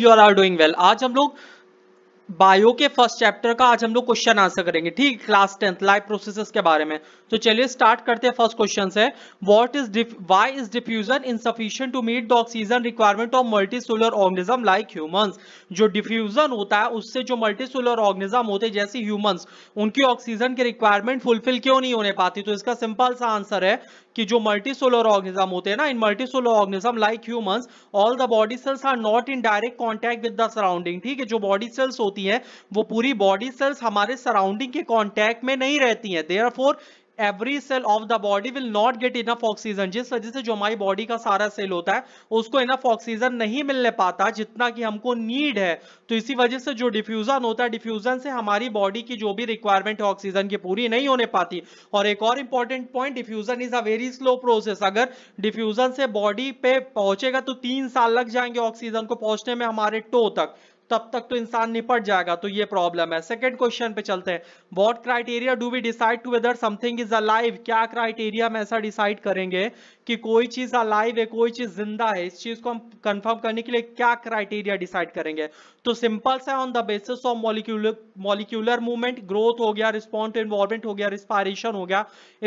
you are doing well आज हम लोग बायो के फर्स्ट चैप्टर का आज हम लोग क्वेश्चन आंसर करेंगे ठीक क्लास टेंथ लाइफ प्रोसेसेस के बारे में तो चलिए स्टार्ट करते हैं फर्स्ट क्वेश्चन से what is why is diffusion insufficient to meet the oxygen requirement of multicellular organism like humans जो डिफ्यूजन होता है उससे जो मल्टी सोलर ऑर्गेनिज्म होते हैं जैसे ह्यूमंस उनकी ऑक्सीजन की रिक्वायरमेंट फुलफिल क्यों नहीं होने पाती तो इसका सिंपल सा आंसर है कि जो मल्टी सोलर ऑर्गेनिज्म होते हैं ना in multicellular organism like humans all the body cells are not in direct contact with the surrounding ठीक है जो बॉडी सेल्स होती है वो पूरी बॉडी सेल्स हमारे सराउंडिंग के कॉन्टैक्ट में नहीं रहती है there every cell of the body will not get enough oxygen जिस वजह से जो हमारी बॉडी का सारा सेल होता है उसको इनफ ऑक्सीजन नहीं मिलने पाता जितना कि हमको नीड है तो इसी वजह से जो डिफ्यूजन होता है डिफ्यूजन से हमारी बॉडी की जो भी रिक्वायरमेंट है ऑक्सीजन की पूरी नहीं होने पाती और एक और important point diffusion is a very slow process अगर डिफ्यूजन से बॉडी पे पहुंचेगा तो तीन साल लग जाएंगे ऑक्सीजन को पहुंचने में हमारे टो तक तब तक तो इंसान निपट जाएगा तो ये प्रॉब्लम है सेकेंड क्वेश्चन पे चलते हैं what criteria do we decide to whether something is alive क्या क्राइटेरिया में ऐसा डिसाइड करेंगे कि कोई चीज अलाइव है कोई चीज जिंदा है इस चीज को हम कंफर्म करने के लिए क्या क्राइटेरिया डिसाइड करेंगे तो सिंपल से on the basis of molecular molecular movement growth हो गया रिस्पॉन्ड टू इन्वॉल्वमेंट हो गया रिस्पायरेशन हो गया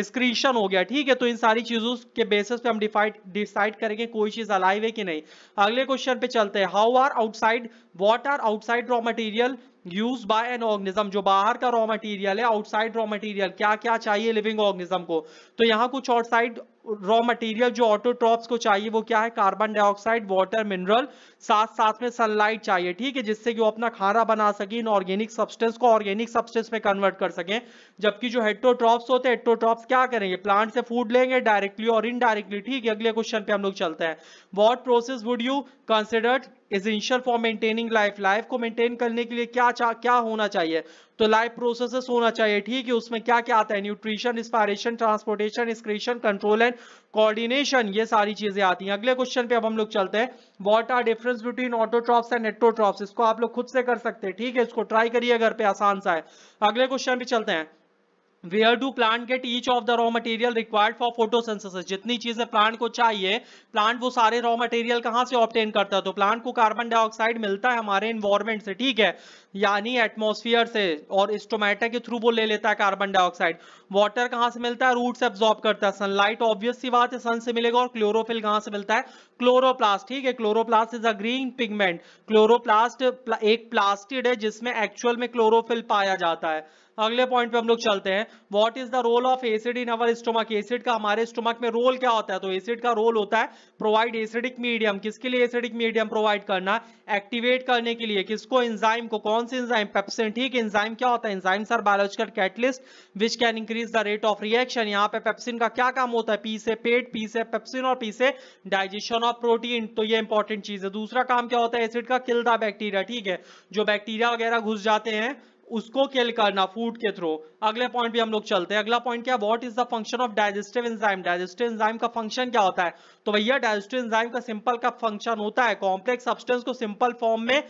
स्क्रीशन हो गया ठीक है तो इन सारी चीजों के बेसिस पे हम डिफाइड डिसाइड करेंगे कोई चीज अलाइव है कि नहीं अगले क्वेश्चन पे चलते हैं how are outside what are outside raw material use by an organism जो बाहर का रॉ मटेरियल है आउटसाइड रॉ मटेरियल क्या क्या चाहिए लिविंग ऑर्गेनिज्म को तो यहाँ कुछ आउटसाइड रॉ मटेरियल जो ऑटोट्रॉप्स को चाहिए वो क्या है कार्बन डाइऑक्साइड वाटर मिनरल साथ साथ में सनलाइट चाहिए ठीक है जिससे कि वो अपना खाना बना सके इन ऑर्गेनिक सब्सटेंस को ऑर्गेनिक सब्सटेंस में कन्वर्ट कर सके जबकि जो हेट्रोट्रॉप्स होते हैं हेट्रोट्रॉप्स क्या करेंगे प्लांट से फूड लेंगे डायरेक्टली और इनडायरेक्टली ठीक है अगले क्वेश्चन पे हम लोग चलते हैं what process would you considered essential for maintaining life life को मेंटेन करने के लिए क्या क्या होना चाहिए तो लाइफ प्रोसेसेस होना चाहिए ठीक है उसमें क्या क्या आता है nutrition inspiration transportation excretion control and coordination ये सारी चीजें आती हैं अगले क्वेश्चन पे अब हम लोग चलते हैं what are difference between autotrophs and heterotrophs इसको आप लोग खुद से कर सकते हैं ठीक है इसको ट्राई करिए घर पे आसान सा है अगले क्वेश्चन पे चलते हैं where do plant get each of the raw material required for photosynthesis जितनी चीजें प्लांट को चाहिए प्लांट वो सारे रॉ मटेरियल कहाँ से ऑप्टेन करता है तो प्लांट को कार्बन डाइऑक्साइड मिलता है हमारे इन्वायरमेंट से ठीक है यानी एटमोसफियर से और स्टोमेटा के थ्रू वो ले लेता है कार्बन डाइऑक्साइड वाटर कहाँ से मिलता है रूट से एब्जॉर्ब करता है सनलाइट ऑब्वियस सी बात है सन से मिलेगा और क्लोरोफिल कहाँ से मिलता है क्लोरोप्लास्ट ठीक है chloroplast is a green pigment chloroplast एक प्लास्टिड है जिसमें एक्चुअल में क्लोरोफिल पाया जाता है अगले पॉइंट पे हम लोग चलते हैं what is the role of acid in our stomach acid का हमारे स्टोमक में रोल क्या होता है तो एसिड का रोल होता है प्रोवाइड एसिडिक मीडियम किसके लिए एसिडिक मीडियम प्रोवाइड करना एक्टिवेट करने के लिए किसको इंजाइम को कौन से इंजाइम पेप्सिन ठीक इंजाइम क्या होता है enzyme are biological catalyst which can increase the rate of reaction यहाँ पे पेप्सिन का क्या काम होता है पी से पेट पी से पेप्सिन और पी से डाइजेशन ऑफ प्रोटीन तो ये इंपॉर्टेंट चीज है दूसरा काम क्या होता है एसिड का किल द बैक्टीरिया ठीक है जो बैक्टीरिया वगैरह घुस जाते हैं उसको किल करना फूड के थ्रू अगले पॉइंट भी हम लोग चलते हैं अगला पॉइंट क्या what is the function of digestive enzyme digestive enzyme का फंक्शन क्या होता है तो भैया डाइजेस्टिव एंजाइम का सिंपल का फंक्शन होता है कॉम्प्लेक्स सब्सटेंस को सिंपल फॉर्म में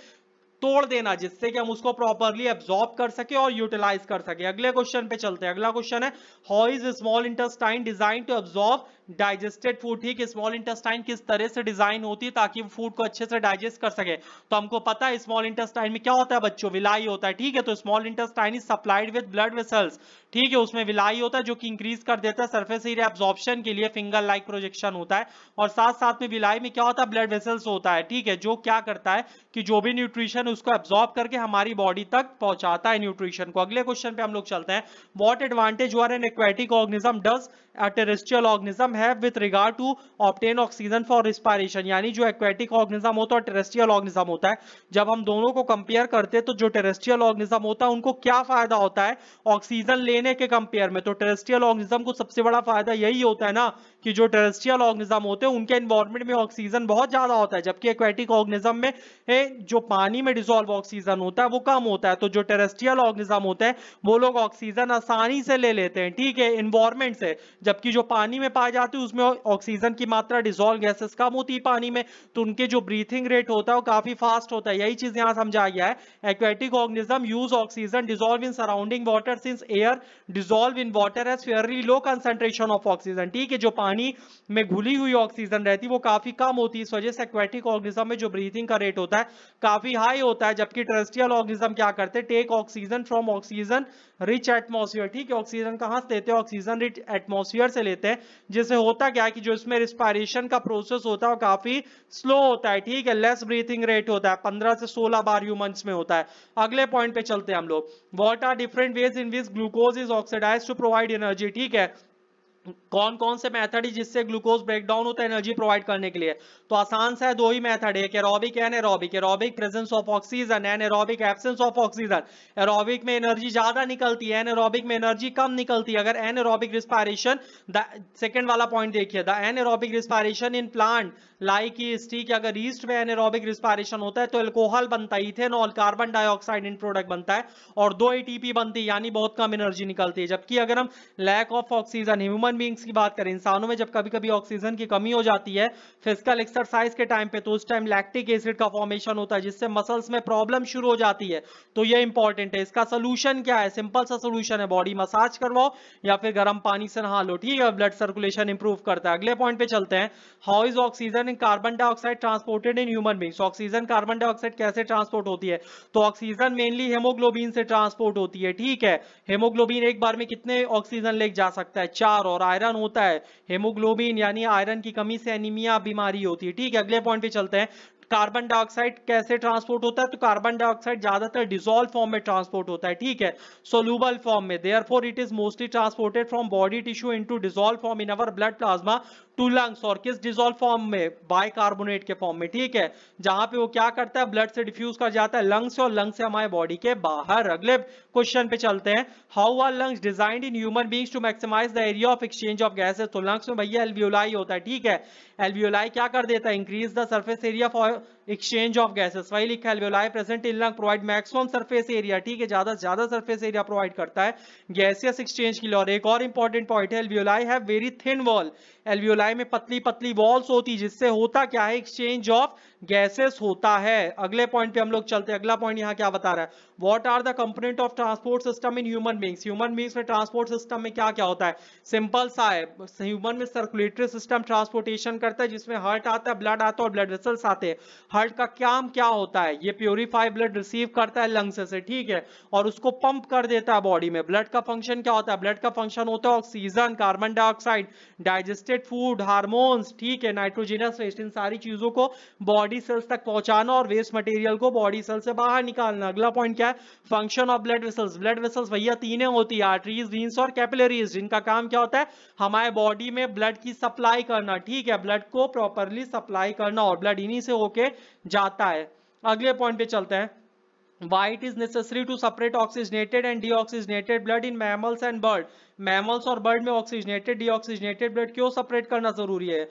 तोड़ देना जिससे कि हम उसको प्रॉपरली एब्जॉर्ब कर सके और यूटिलाइज कर सके अगले क्वेश्चन पे चलते हैं अगला क्वेश्चन है how is small intestine design to absorb digested food ठीक स्मॉल इंटेस्टाइन किस तरह से डिजाइन होती है ताकि फूड को अच्छे से डाइजेस्ट कर सके तो हमको पता है स्मॉल इंटेस्टाइन में क्या होता है बच्चों विलाई होता है ठीक है तो small intestine is supplied with blood vessels ठीक है उसमें विलाई होता है जो कि इंक्रीज कर देता है सर्फेस एरिया एब्जॉर्प्शन के लिए फिंगर लाइक प्रोजेक्शन होता है और साथ साथ में विलाई में क्या होता है ब्लड वेसल्स होता है ठीक है जो क्या करता है कि जो भी न्यूट्रिशन उसको एब्जॉर्ब करके हमारी बॉडी तक पहुंचाता है न्यूट्रिशन को अगले क्वेश्चन पे हम लोग चलते हैं what advantage over an aquatic organism does terrestrial organism organism है with regard to obtain oxygen for respiration यानी जो एक्वेटिक ऑर्गेनिज्म होता है और टेरेस्ट्रियल ऑर्गेनिज्म होता है जब हम दोनों को कंपेयर करते हैं तो जो टेरेस्ट्रियल ऑर्गेनिज्म होता है उनको क्या फायदा होता है ऑक्सीजन लेने के कंपेयर में तो टेरेस्ट्रियल ऑर्गेनिज्म को सबसे बड़ा फायदा यही होता है ना कि जो टेरेस्ट्रियल ऑर्गेनिज्म होते हैं उनके एनवायरमेंट में ऑक्सीजन बहुत ज्यादा होता है जबकि एक्वेटिक ऑर्गेनिज्म में जो पानी में डिजोल्व ऑक्सीजन होता है वो कम होता है तो जो टेरेस्ट्रियल ऑर्गेनिज्म होते हैं वो लोग ऑक्सीजन आसानी से ले लेते हैं ठीक है इन्वायरमेंट से जबकि जो पानी में पाए जाते हैं उसमें ऑक्सीजन की मात्रा डिजोल्व गैसेस कम होती है पानी में तो उनके जो ब्रीथिंग रेट होता है वो काफी फास्ट होता है यही चीज यहाँ समझा गया है aquatic organism use oxygen dissolve in surrounding water since air dissolve in water as fairly low concentration of oxygen ठीक है जो पानी पानी में घुली हुई ऑक्सीजन रहती वो काफी कम होती है इस वजह से एक्वेटिक ऑर्गेनिज्म में जो ब्रीथिंग का रेट होता है काफी हाई होता है जबकि टेरेस्ट्रियल ऑर्गेनिज्म क्या करते हैं take oxygen from oxygen rich atmosphere ठीक है ऑक्सीजन कहाँ से लेते हैं ऑक्सीजन रिच एटमोसफियर से लेते हैं जिससे होता क्या है कि जो इसमें रिस्पायरेशन का प्रोसेस होता है वो काफी स्लो होता है ठीक है लेस ब्रीथिंग रेट होता है पंद्रह से सोलह बार ह्यूमंस में होता है अगले पॉइंट पे चलते हैं हम लोग what are different ways in which glucose is oxidise to provide energy ठीक है कौन कौन से मेथड है जिससे ग्लूकोज ब्रेकडाउन होता है एनर्जी प्रोवाइड करने के लिए तो आसान सा है दो ही मेथड एक aerobic anaerobic aerobic presence of oxygen anaerobic absence of oxygen aerobic में एनर्जी ज्यादा निकलती है एन एरोबिक में एनर्जी कम निकलती है अगर एन एरोबिक रिस्पायरेशन सेकेंड वाला पॉइंट देखिए the anaerobic respiration in plant like ठीक है अगर ईस्ट में एनेरोबिक रिस्पायरेशन होता है तो एल्कोहल बनता है ethanol carbon dioxide in product बनता है और दो एटीपी बनती है यानी बहुत कम एनर्जी निकलती है जबकि अगर हम lack of oxygen human beings की बात करें इंसानों में जब कभी कभी ऑक्सीजन की कमी हो जाती है फिजिकल एक्सरसाइज के टाइम पे तो उस टाइम लैक्टिक एसिड का फॉर्मेशन होता है जिससे मसल्स में प्रॉब्लम शुरू हो जाती है तो यह इंपॉर्टेंट है इसका सोल्यूशन क्या है सिंपल सा सोल्यूशन है बॉडी मसाज करवाओ या फिर गर्म पानी से नहा लो ठीक है ब्लड सर्कुलेशन इंप्रूव करता है अगले पॉइंट पे चलते हैं how is oxygen in carbon dioxide transported in human beings oxygen carbon dioxide कैसे ट्रांसपोर्ट होती है तो ऑक्सीजन मेनली हेमोग्लोबिन से ट्रांसपोर्ट होती है ठीक है हेमोग्लोबिन एक बार में कितने ऑक्सीजन लेके जा सकता है चार और आयरन होता है हेमोग्लोबिन यानी आयरन की कमी से एनीमिया बीमारी होती है ठीक है अगले पॉइंट पे चलते हैं कार्बन डाइऑक्साइड कैसे ट्रांसपोर्ट होता है तो कार्बन डाइऑक्साइड ज्यादातर डिजोल्व फॉर्म में ट्रांसपोर्ट होता है ठीक है सोल्यूबल फॉर्म में therefore it is mostly transported from body tissue into dissolve form in our blood plasma to lungs और किस डिजोल्व फॉर्म में बाइकार्बोनेट के फॉर्म में ठीक है जहां पे वो क्या करता है ब्लड से डिफ्यूज कर जाता है लंग्स और लंग्स से हमारे बॉडी के बाहर अगले क्वेश्चन पे चलते हैं how are lungs designed in human beings to maximise the area of exchange of gases तो लंग्स में भैया एल्वियोलाई होता है ठीक है एल्वियोलाई क्या कर देता है increase the surface area for exchange of gases वही लिखा है alveoli present in lung provide maximum surface area ठीक है ज्यादा ज्यादा सरफेस एरिया प्रोवाइड करता है गैसियस एक्सचेंज के लिए और एक और इंपॉर्टेंट पॉइंट है एल्वियोलाई है वेरी थिन वॉल एल्वियोलाई में पतली पतली वॉल्स होती जिससे होता क्या है एक्सचेंज ऑफ गैसेस होता है अगले पॉइंट पे हम लोग चलते हैं अगला पॉइंट यहाँ क्या बता रहा है what are the component of transport system in human beings human beings में ट्रांसपोर्ट सिस्टम में क्या क्या होता है सिंपल सा है ह्यूमन में सर्कुलेटरी सिस्टम ट्रांसपोर्टेशन करता है जिसमें हार्ट आता है ब्लड आता है और ब्लड वेसल्स आते हैं हार्ट का काम क्या होता है ये प्योरीफाई ब्लड रिसीव करता है लंग्स से ठीक है और उसको पंप कर देता है बॉडी में ब्लड का फंक्शन क्या होता है ब्लड का फंक्शन होता है oxygen carbon dioxide digested food hormones ठीक है नाइट्रोजिनस वेस्ट इन सारी चीजों को बॉडी सेल्स तक पहुंचाना और वेस्ट मटेरियल को बॉडी सेल से बाहर निकालना अगला पॉइंट क्या है function of blood vessels blood vessels भैया तीनों होती है आर्टरीज रीन्स और कैपिलरीज जिनका काम क्या होता है हमारे बॉडी में ब्लड की सप्लाई करना ठीक है ब्लड को प्रॉपरली सप्लाई करना और ब्लड इन्हीं से होके जाता है अगले पॉइंट पे चलते हैं why it is necessary to separate oxygenated and deoxygenated blood in mammals and bird mammals और बर्ड में oxygenated deoxygenated ब्लड क्यों सेपरेट करना जरूरी है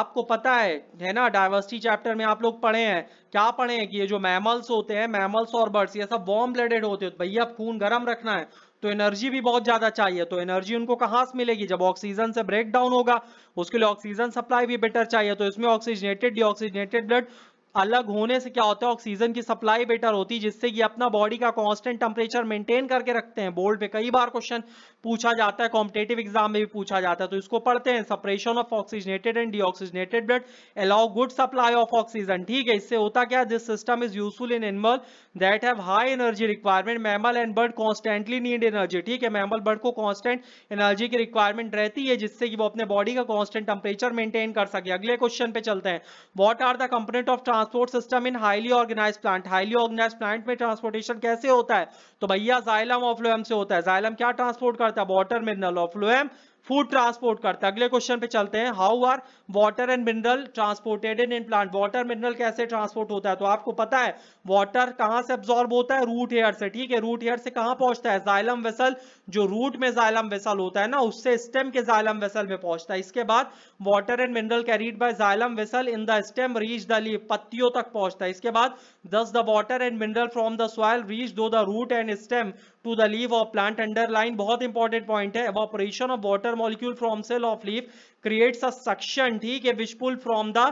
आपको पता है है ना डायवर्सिटी चैप्टर में आप लोग पढ़े हैं क्या पढ़े हैं कि ये जो मैमल्स होते हैं मैमल्स और बर्ड्स ये सब वॉर्म ब्लडेड होते हैं तो भैया खून गर्म रखना है तो एनर्जी भी बहुत ज्यादा चाहिए तो एनर्जी उनको कहाँ से मिलेगी जब ऑक्सीजन से ब्रेक डाउन होगा उसके लिए ऑक्सीजन सप्लाई भी बेटर चाहिए तो इसमें ऑक्सीजनेटेड डिऑक्सीजनेटेड ब्लड अलग होने से क्या होता है ऑक्सीजन की सप्लाई बेटर होती है जिससे कि अपना बॉडी का कांस्टेंट टेम्परेचर मेंटेन करके रखते हैं बोर्ड पे कई बार क्वेश्चन पूछा जाता है कॉम्पिटेटिव एग्जाम में भी पूछा जाता है तो इसको पढ़ते हैं separation of oxygenated and deoxygenated blood allow good supply of oxygen ठीक है इससे होता क्या this system is useful in animal that have high energy requirement mammal and bird constantly need energy ठीक है मैमल बर्ड को कॉन्स्टेंट एनर्जी की requirement रहती है जिससे कि वो अपने बॉडी का कॉन्स्टेंट टेम्परेचर मेंटेन कर सके अगले क्वेश्चन पे चलते हैं what are the component of trans transport system in highly organise plant highly organise plant में ट्रांसपोर्टेशन कैसे होता है तो भैया जाइलम ऑफ्लोएम से होता है जाइलम क्या ट्रांसपोर्ट करता है water mineral phloem food transport करता है अगले क्वेश्चन पे चलते हैं how are water and mineral transported in plant water mineral कैसे ट्रांसपोर्ट होता है तो आपको पता है वाटर कहां से एब्जॉर्ब होता है रूट हेयर से ठीक है रूट हेयर से कहां पहुंचता है जाइलम वेसल जो रूट में जाइलम वेसल होता है ना उससे स्टेम के जाइलम वेसल में पहुंचता है इसके बाद water and mineral carried by xylem vessel in the stem reach the leaf पत्तियों तक पहुंचता है इसके बाद thus the water and mineral from the soil reach to the root and stem to the leave of plant underline बहुत important point है evaporation of water molecule from cell of leaf creates a suction ठीक है which pull from the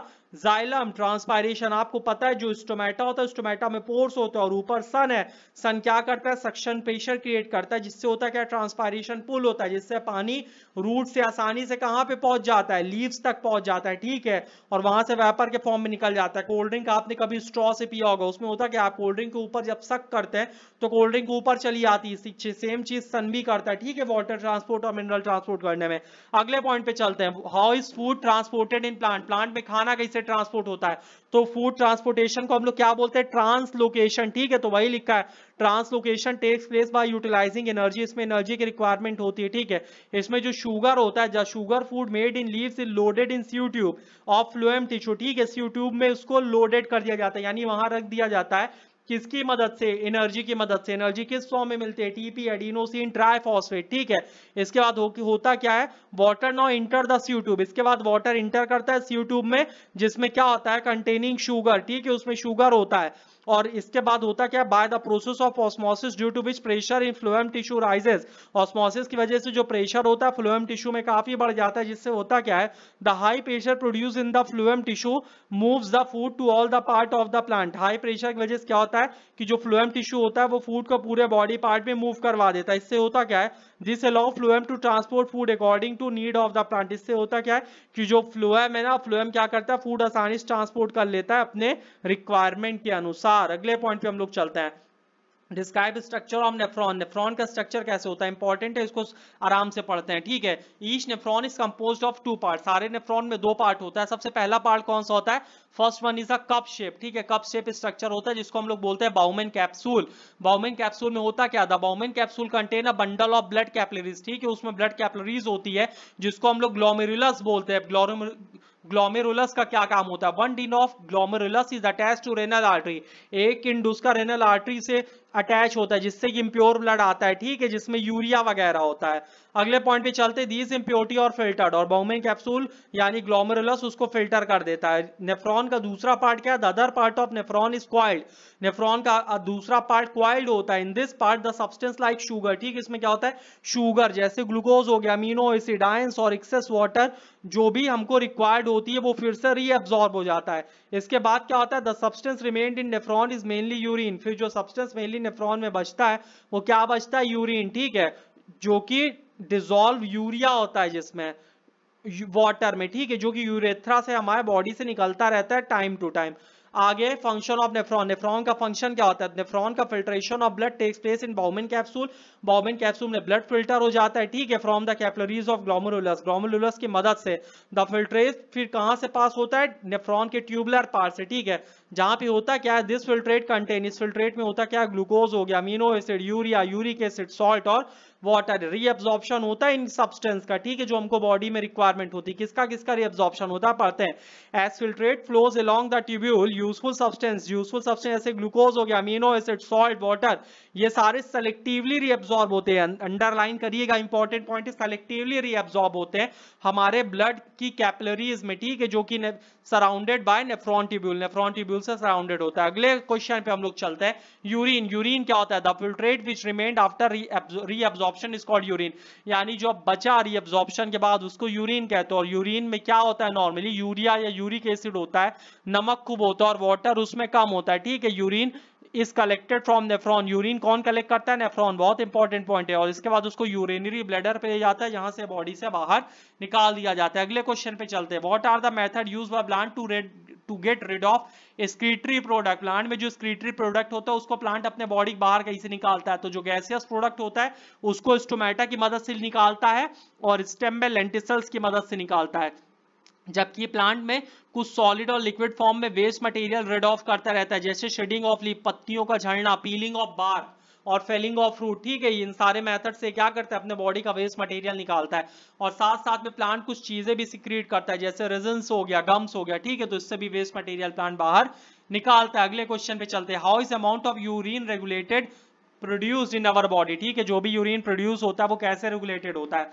xylem transpiration आपको पता है जो stomata होता है स्टोमेटा में पोर्स होते हैं और ऊपर सन है सन क्या करता है सक्शन प्रेशर क्रिएट करता है जिससे होता है क्या ट्रांसपायरेशन पुल होता है जिससे पानी रूट से आसानी से कहां पे पहुंच जाता है लीव्स तक पहुंच जाता है ठीक है और वहां से वेपर के फॉर्म में निकल जाता है कोल्ड ड्रिंक आपने कभी स्ट्रॉ से पिया होगा उसमें होता क्या आप कोल्ड ड्रिंक के ऊपर जब सक करते हैं तो कोल्ड ड्रिंक ऊपर चली आती है सेम चीज सन भी करता है ठीक है वाटर ट्रांसपोर्ट और मिनरल ट्रांसपोर्ट करने में अगले पॉइंट पे चलते हैं how is food transported in plant plant में खाना कैसे ट्रांसपोर्ट होता है तो फूड ट्रांसपोर्टेशन को हम लोग क्या बोलते हैं ट्रांसलोकेशन ठीक है तो वही लिखा है translocation takes place by utilising energy इसमें एनर्जी की रिक्वायरमेंट होती है ठीक है इसमें जो शुगर होता है जो sugar food made in leaves loaded in sieve tube of phloem tissue ठीक है सी ट्यूब में उसको लोडेड कर दिया जाता है यानी वहां रख दिया जाता है किसकी मदद से एनर्जी की मदद से एनर्जी किस फॉर्म में मिलती है टीपी एडिनोसिन ट्राइफॉस्फेट ठीक है इसके बाद हो, होता क्या है water now enter the sieve tube इसके बाद वाटर इंटर करता है सी ट्यूब में जिसमें क्या होता है कंटेनिंग शुगर ठीक है उसमें शुगर होता है और इसके बाद होता क्या by the process of osmosis due to which pressure in phloem tissue rises osmosis की वजह से जो प्रेशर होता है फ्लोएम टिश्यू में काफी बढ़ जाता है जिससे होता क्या है the high pressure produce in the phloem tissue moves the food to all the part of the plant high pressure की वजह से क्या होता है कि जो फ्लोएम टिश्यू होता है वो फूड को पूरे बॉडी पार्ट में मूव करवा देता है इससे होता क्या है this allow phloem to transport food according to need of the plant इससे होता क्या है कि जो फ्लोएम है ना फ्लोएम क्या करता है फूड आसानी से ट्रांसपोर्ट कर लेता है अपने रिक्वायरमेंट के अनुसार बार अगले पॉइंट पे हम लोग चलते हैं describe structure of nephron nephron का स्ट्रक्चर कैसे होता है इंपॉर्टेंट है इसको आराम से पढ़ते हैं ठीक है each nephron is compose of two part सारे नेफ्रॉन में दो पार्ट होता है सबसे पहला पार्ट कौन सा होता है first one is a cup shape ठीक है कप शेप स्ट्रक्चर होता है जिसको हम लोग बोलते हैं बाउमेन कैप्सूल बाउमेन कैप्सूल में होता क्या था Bowman capsule contain a bundle of blood capillaries ठीक है उसमें ब्लड कैपलरीज होती है जिसको हम लोग ग्लोमेरुलस बोलते हैं ग्लोमेरुलस ग्लोमेरुलस का क्या काम होता है वन डीन of glomerulus is attach to renal artery एक इंडूस का रेनल आर्ट्री से अटैच होता है जिससे कि इम्प्योर ब्लड आता है ठीक है जिसमें यूरिया वगैरह होता है अगले पॉइंट पे चलते दीज इम्प्योरिटी और फिल्टर्ड और बाउमेन कैप्सूल यानी ग्लोमरुलस उसको फिल्टर कर देता है नेफ्रॉन का दूसरा पार्ट क्या है other part of nephron is coiled nephron का दूसरा पार्ट क्वाइल्ड होता है in this part the substance like sugar ठीक इसमें क्या होता है शुगर जैसे ग्लूकोज हो गया अमीनो एसिड आयंस और एक्सेस वाटर जो भी हमको रिक्वायर्ड होती है वो फिर से रीअब्जॉर्ब हो जाता है इसके बाद क्या होता है the substance remained in nephron is mainly urine फिर जो सब्सटेंस मेनली नेफ्रॉन में बचता है वो क्या बचता है यूरिन ठीक है जो कि डिजोल्व यूरिया होता है जिसमें वाटर में ठीक है जो कि यूरेथ्रा से हमारे बॉडी से निकलता रहता है टाइम टू टाइम आगे फंक्शन ऑफ नेफ्रॉन नेफ्रॉन का फंक्शन क्या होता है नेफ्रॉन का filtration of blood takes place in Bowman capsule Bowman capsule में ब्लड फिल्टर हो जाता है ठीक है from the capillaries of glomerulus glomerulus की मदद से द फिल्ट्रेट फिर कहां से पास होता है नेफ्रॉन के ट्यूबुलर पार्ट से ठीक है जहां पे होता क्या है दिस फिल्ट्रेट कंटेन इस फिल्ट्रेट में होता क्या ग्लूकोज हो गया amino acid urea uric acid salt और वाटर रीअब्जॉर्प्शन होता है इन सब्सटेंस का ठीक है जो हमको बॉडी में रिक्वायरमेंट होती है किसका किसका रीअब्जॉर्प्शन होता है पढ़ते हैं as filtrate flows along the tubule useful substance useful substance जैसे ग्लूकोज हो गया अमीनो एसिड सॉल्ट वाटर ये सारे सेलेक्टिवली रीअब्जॉर्ब होते हैं अंडरलाइन करिएगा इंपॉर्टेंट पॉइंट सेलेक्टिवली रीअब्जॉर्ब होते हैं हमारे ब्लड की कैपलरीज में ठीक है जो कि surrounded by nephron tubule nephron tubule से सराउंडेड होता है अगले क्वेश्चन पे हम लोग चलते हैं यूरिन यूरिन क्या होता है the filtrate which remained after reabsorption is called urine यानी जो बचा रीअब्जॉर्प्शन के बाद उसको यूरिन कहते हैं और यूरिन में क्या होता है नॉर्मली यूरिया या यूरिक एसिड होता है नमक खूब होता है और वाटर उसमें कम होता है ठीक है urine is collected from nephron urine कौन कलेक्ट करता है नेफ्रॉन बहुत इंपॉर्टेंट पॉइंट है और इसके बाद उसको यूरिनरी ब्लेडर पे जाता है यहां से बॉडी से बाहर निकाल दिया जाता है अगले क्वेश्चन पे चलते हैं what are the method use by plant to rid to get rid of excretory product plant में जो स्क्रीटरी प्रोडक्ट होता है उसको प्लांट अपने बॉडी बाहर कहीं से निकालता है तो जो गैसियस प्रोडक्ट होता है उसको स्टोमेटा की मदद से निकालता है और स्टेम में लेंटिसल्स की मदद से निकालता है जबकि प्लांट में कुछ सॉलिड और लिक्विड फॉर्म में वेस्ट मटेरियल रेड ऑफ करता रहता है जैसे शेडिंग ऑफ लीफ पत्तियों का झड़ना पीलिंग ऑफ बार और फेलिंग ऑफ फ्रूट ठीक है इन सारे मेथड से क्या करता है अपने बॉडी का वेस्ट मटेरियल निकालता है और साथ साथ में प्लांट कुछ चीजें भी सिक्रीट करता है जैसे रिजन्स हो गया गम्स हो गया ठीक है तो इससे भी वेस्ट मटेरियल प्लांट बाहर निकालता है अगले क्वेश्चन पे चलते हैं how is amount of urine regulated produce in our body ठीक है जो भी यूरिन प्रोड्यूस होता है वो कैसे रेगुलेटेड होता है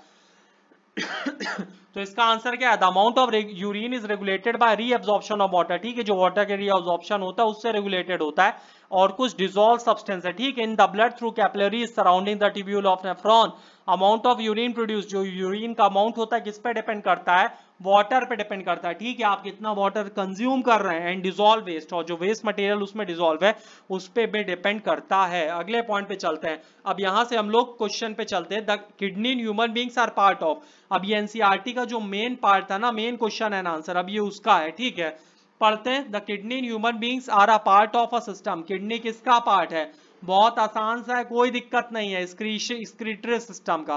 तो इसका आंसर क्या है the amount of urine is regulated by reabsorption of water ठीक है जो वाटर के रीअब्सॉर्प्शन होता है उससे रेगुलेटेड होता है और कुछ डिजोल्व सब्सटेंस है ठीक है in the blood through capillaries surrounding the tubule of nephron amount of urine produce जो यूरिन का अमाउंट होता है किस पे डिपेंड करता है वाटर पे डिपेंड करता है ठीक है आप कितना वाटर कंज्यूम कर रहे हैं एंड डिजोल्व वेस्ट और जो वेस्ट मटेरियल उसमें डिजोल्व है उस पर भी डिपेंड करता है अगले पॉइंट पे चलते हैं अब यहाँ से हम लोग क्वेश्चन पे चलते हैं the kidney human beings are part of अब ये एनसीआरटी e का जो मेन पार्ट था ना मेन क्वेश्चन है ना आंसर अब ये उसका है ठीक है पढ़ते हैं the kidney human beings are a part of a system kidney किसका पार्ट है बहुत आसान सा है कोई दिक्कत नहीं है स्क्रीटरी सिस्टम का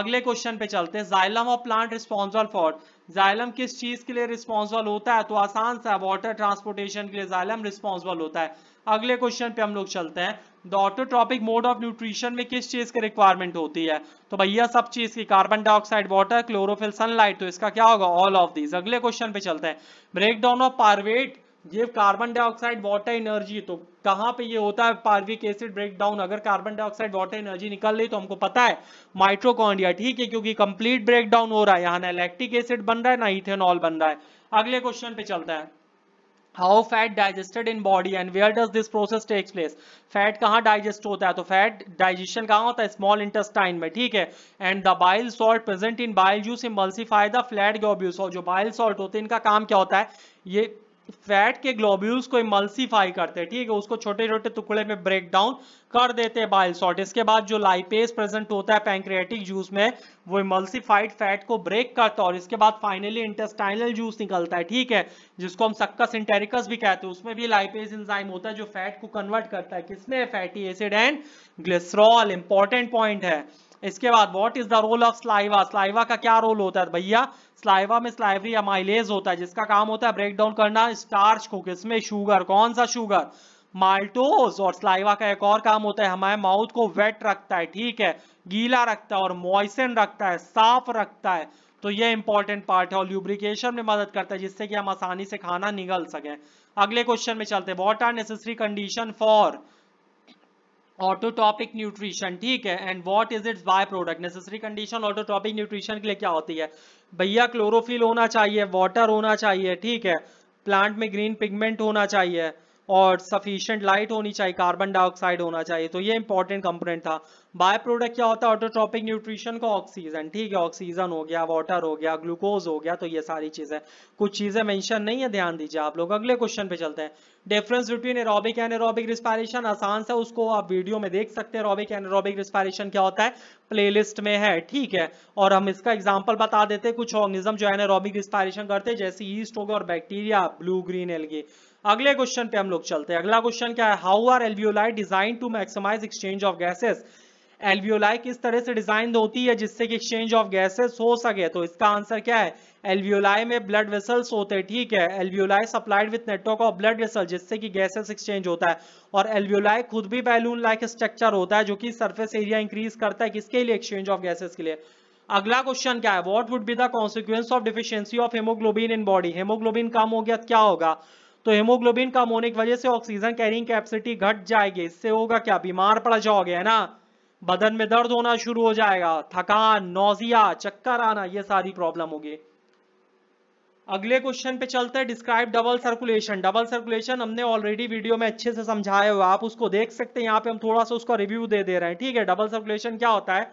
अगले क्वेश्चन पे चलते हैं जाइलम और प्लांट रिस्पॉन्सिबल फॉर जाइलम किस चीज के लिए रिस्पॉन्सिबल होता है तो आसान सा है वाटर ट्रांसपोर्टेशन के लिए जाइलम रिस्पॉन्सिबल होता है अगले क्वेश्चन पे हम लोग चलते हैं डॉटोट्रॉपिक मोड ऑफ न्यूट्रिशन में किस चीज की रिक्वायरमेंट होती है तो भैया सब चीज की carbon dioxide water chlorophyll sunlight तो इसका क्या होगा ऑल ऑफ दीज अगले क्वेश्चन पे चलते हैं ब्रेक डाउन ऑफ पार्वेट ये कार्बन डाइऑक्साइड वाटर एनर्जी तो कहां पे ये होता है पार्विक एसिड ब्रेकडाउन अगर कार्बन डाइऑक्साइड वाटर एनर्जी निकल रही तो हमको पता है माइट्रोकॉन्डिया ठीक है क्योंकि कंप्लीट ब्रेकडाउन हो रहा है यहाँ ना इलेक्ट्रिक एसिड बन रहा है ना इथेनॉल बन रहा है अगले क्वेश्चन पे चलता है how fat digested in body and where does this process takes place fat कहाँ डाइजेस्ट होता है तो फैट डाइजेशन कहाँ होता है स्मॉल इंटेस्टाइन में ठीक है and the bile salt present in bile juice emulsify the flat globules और जो बाइल सॉल्ट होते हैं इनका काम क्या होता है ये फैट के ग्लोब्यूल्स को इमल्सीफाई करते हैं ठीक है उसको छोटे छोटे टुकड़े में ब्रेक डाउन कर देते हैं बाइल सॉल्ट इसके बाद जो लाइपेस प्रेजेंट होता है पैंक्रियाटिक जूस में वो इमल्सीफाइड फैट को ब्रेक करता है और इसके बाद फाइनली इंटेस्टाइनल जूस निकलता है ठीक है जिसको हम सक्का सिंटेरिकस भी कहते हैं उसमें भी लाइपेस इंजाइम होता है जो फैट को कन्वर्ट करता है किसमें fatty acid and glycerol important point है इसके बाद what is the role of saliva saliva का क्या रोल होता है भैया स्लाइवा में स्लाइवरी माइलेज होता है जिसका काम होता है ब्रेक डाउन करना स्टार्च को किसमें शुगर कौन सा शुगर माल्टोज और स्लाइवा का एक और काम होता है हमारे माउथ को वेट रखता है ठीक है गीला रखता है और मॉइसन रखता है साफ रखता है तो ये इंपॉर्टेंट पार्ट है और ल्यूब्रिकेशन में मदद करता है जिससे कि हम आसानी से खाना निगल सके अगले क्वेश्चन में चलते हैं what are necessary condition for autotrophic nutrition ठीक है and what is its by product necessary condition autotrophic nutrition के लिए क्या होती है भैया क्लोरोफिल होना चाहिए वाटर होना चाहिए ठीक है प्लांट में ग्रीन पिगमेंट होना चाहिए और सफिशियंट लाइट होनी चाहिए कार्बन डाइऑक्साइड होना चाहिए तो ये इंपॉर्टेंट कंपोनेंट था बाय प्रोडक्ट क्या होता है ऑटोट्रॉपिक न्यूट्रिशन का ऑक्सीजन ठीक है ऑक्सीजन हो गया वाटर हो गया ग्लूकोज हो गया तो ये सारी चीजें कुछ चीजें मेंशन नहीं है ध्यान दीजिए आप लोग अगले क्वेश्चन पे चलते हैं difference between aerobic and aerobic respiration आसान से उसको आप वीडियो में देख सकते हैं एरोबिक एंड एरोबिक रिस्पायरेशन क्या होता है प्लेलिस्ट में है ठीक है और हम इसका एग्जाम्पल बता देते हैं कुछ ऑर्गेनिज्म जो है एरोबिक रिस्पायरेशन करते हैं जैसे ईस्ट हो गया और बैक्टीरिया ब्लू ग्रीन एलगी अगले क्वेश्चन पे हम लोग चलते हैं अगला क्वेश्चन क्या है how are alveoli design to maximize exchange of gases alveoli किस तरह से डिजाइन होती है जिससे कि एक्सचेंज ऑफ गैसेस हो सके तो इसका आंसर क्या है एल्वियोलाई में ब्लड वेसल्स होते हैं ठीक है alveoli supplied with network of blood vessel जिससे कि गैसेस एक्सचेंज होता है और एल्वियोलाई खुद भी बैलून लाइक स्ट्रक्चर होता है जो कि सरफेस एरिया इंक्रीज करता है किसके लिए एक्सचेंज ऑफ गैसेस के लिए अगला क्वेश्चन क्या है what would be the consequence of deficiency of haemoglobin in body haemoglobin कम हो गया तो क्या होगा तो हेमोग्लोबिन कम होने की वजह से ऑक्सीजन कैरिंग कैपेसिटी घट जाएगी इससे होगा क्या बीमार पड़ जाओगे है ना बदन में दर्द होना शुरू हो जाएगा थकान नोजिया चक्कर आना ये सारी प्रॉब्लम होगी अगले क्वेश्चन पे चलते हैं describe double circulation double circulation हमने ऑलरेडी वीडियो में अच्छे से समझाया हुआ आप उसको देख सकते हैं यहाँ पे हम थोड़ा सा उसका रिव्यू दे दे रहे हैं ठीक है डबल सर्कुलेशन क्या होता है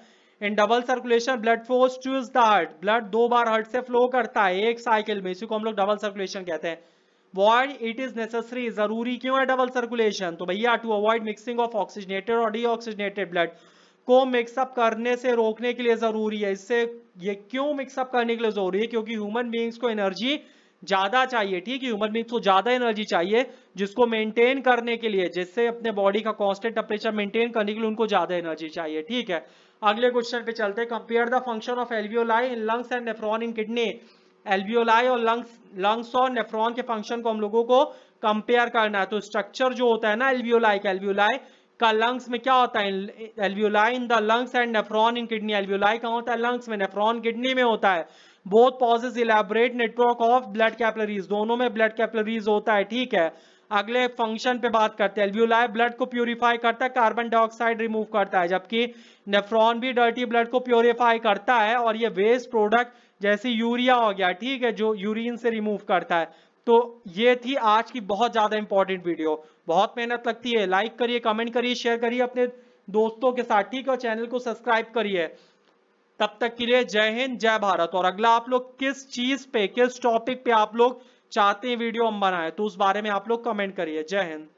in double circulation blood force twice the heart blood दो बार हार्ट से फ्लो करता है एक साइकिल में इसी को हम लोग डबल सर्कुलेशन कहते हैं वाइड इट इज नेसेसरी जरूरी क्यों है डबल सर्कुलेशन तो भैया to avoid mixing of oxygenated और डीऑक्सीजनेटेड ब्लड को मिक्सअप करने से रोकने के लिए जरूरी है इससे ये क्यों मिक्सअप करने के लिए जरूरी है क्योंकि ह्यूमन बींग्स को एनर्जी ज्यादा चाहिए ठीक है ह्यूमन बींग्स को ज्यादा एनर्जी चाहिए जिसको मेंटेन करने के लिए जिससे अपने बॉडी का कॉन्स्टेंट टेम्परेचर मेंटेन करने के लिए उनको ज्यादा एनर्जी चाहिए ठीक है अगले क्वेश्चन पे चलते हैं compare the function of alveoli in lungs and nephron in kidney एल्बियोलाई और लंग्स लंग्स और नेफ्रॉन के फंक्शन को हम लोगों को कंपेयर करना है तो स्ट्रक्चर जो होता है ना एल्बियोलाई का एल्बियोलाई का लंग्स में क्या होता है एल्बियोलाई in the lungs and nephron in kidney एल्बियोलाई कहाँ होता है लंग्स में नेफ्रॉन किडनी में होता है both possess elaborate network of blood capillaries दोनों में ब्लड कैपलरीज होता है ठीक है अगले फंक्शन पे बात करते हैं एल्बियोलाई ब्लड को प्योरीफाई करता है कार्बन डाइऑक्साइड रिमूव करता है जबकि नेफ्रॉन भी डर्टी ब्लड को प्योरीफाई करता है और ये वेस्ट प्रोडक्ट जैसे यूरिया हो गया ठीक है जो यूरिन से रिमूव करता है तो ये थी आज की बहुत ज़्यादा इंपॉर्टेंट वीडियो बहुत मेहनत लगती है लाइक करिए कमेंट करिए शेयर करिए अपने दोस्तों के साथ ठीक है और चैनल को सब्सक्राइब करिए तब तक के लिए जय हिंद जय भारत और अगला आप लोग किस चीज़ पे किस टॉपिक पे आप लोग चाहते हैं वीडियो हम बनाए तो उस बारे में आप लोग कमेंट करिए जय हिंद